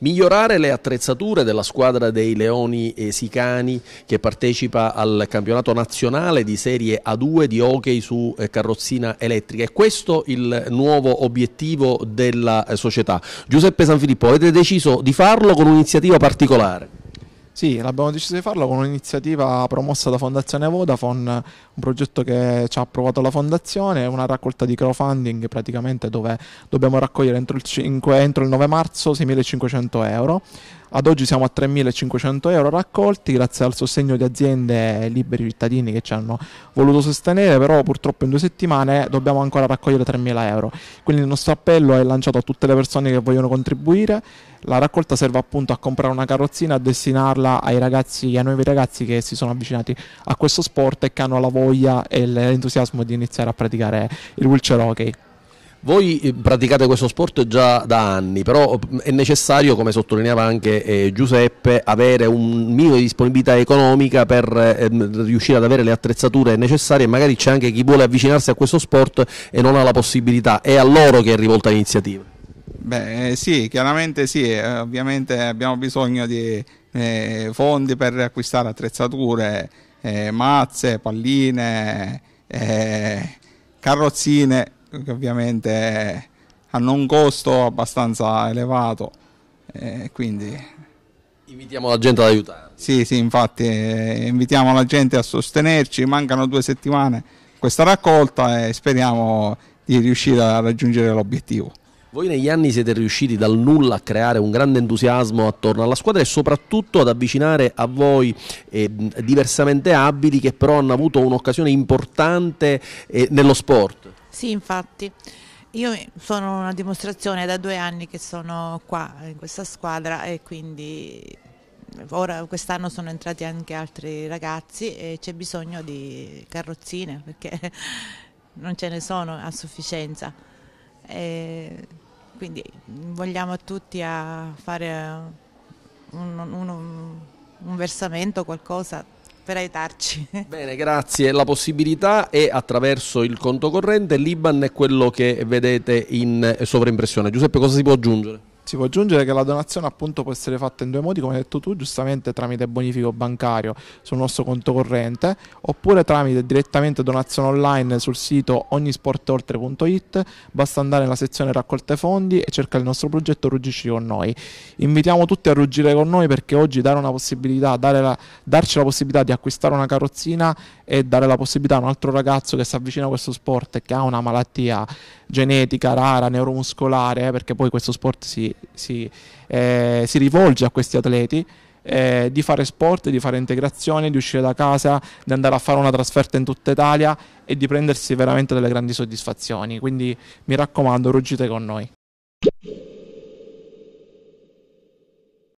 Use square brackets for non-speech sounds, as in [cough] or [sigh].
migliorare le attrezzature della squadra dei Leoni Sicani che partecipa al campionato nazionale di Serie A2 di hockey su eh, carrozzina elettrica. È questo il nuovo obiettivo della eh, società. Giuseppe Sanfilippo, avete deciso di farlo con un'iniziativa particolare? Sì, l'abbiamo deciso di farlo con un'iniziativa promossa da Fondazione Vodafone, un progetto che ci ha approvato la Fondazione, una raccolta di crowdfunding praticamente dove dobbiamo raccogliere entro il, 5, entro il 9 marzo 6.500 euro. Ad oggi siamo a 3.500 euro raccolti grazie al sostegno di aziende e liberi cittadini che ci hanno voluto sostenere, però purtroppo in due settimane dobbiamo ancora raccogliere 3.000 euro. Quindi il nostro appello è lanciato a tutte le persone che vogliono contribuire. La raccolta serve appunto a comprare una carrozzina, e a destinarla ai ragazzi, ai nuovi ragazzi che si sono avvicinati a questo sport e che hanno la voglia e l'entusiasmo di iniziare a praticare il wheelchair hockey. Voi eh, praticate questo sport già da anni, però eh, è necessario, come sottolineava anche eh, Giuseppe, avere un minimo di disponibilità economica per eh, ehm, riuscire ad avere le attrezzature necessarie. Magari c'è anche chi vuole avvicinarsi a questo sport e non ha la possibilità. È a loro che è rivolta l'iniziativa. Beh, sì, chiaramente sì, ovviamente abbiamo bisogno di eh, fondi per acquistare attrezzature, eh, mazze, palline, carrozzine che ovviamente hanno un costo abbastanza elevato eh, quindi invitiamo la gente ad aiutarci. Sì, sì, infatti eh, invitiamo la gente a sostenerci, mancano due settimane questa raccolta e speriamo di riuscire a raggiungere l'obiettivo. Voi negli anni siete riusciti dal nulla a creare un grande entusiasmo attorno alla squadra e soprattutto ad avvicinare a voi eh, diversamente abili che però hanno avuto un'occasione importante eh, nello sport. Sì, infatti. Io sono una dimostrazione da due anni che sono qua in questa squadra e quindi ora quest'anno sono entrati anche altri ragazzi e c'è bisogno di carrozzine perché [laughs] non ce ne sono a sufficienza. E quindi vogliamo tutti a fare un, un, un versamento, qualcosa per aiutarci. [laughs] Bene, grazie. La possibilità è attraverso il conto corrente, l'Iban è quello che vedete in sovraimpressione. Giuseppe, cosa si può aggiungere? Si può aggiungere che la donazione appunto può essere fatta in due modi, come hai detto tu, giustamente tramite bonifico bancario sul nostro conto corrente, oppure tramite direttamente donazione online sul sito ognisportoltre.it, basta andare nella sezione raccolte fondi e cercare il nostro progetto Ruggisci con noi. Invitiamo tutti a ruggire con noi perché oggi dare una possibilità, dare la, darci la possibilità di acquistare una carrozzina e dare la possibilità a un altro ragazzo che si avvicina a questo sport e che ha una malattia genetica, rara, neuromuscolare, eh, perché poi questo sport si si, eh, si rivolge a questi atleti eh, di fare sport, di fare integrazione, di uscire da casa, di andare a fare una trasferta in tutta Italia e di prendersi veramente delle grandi soddisfazioni. Quindi mi raccomando, ruggite con noi.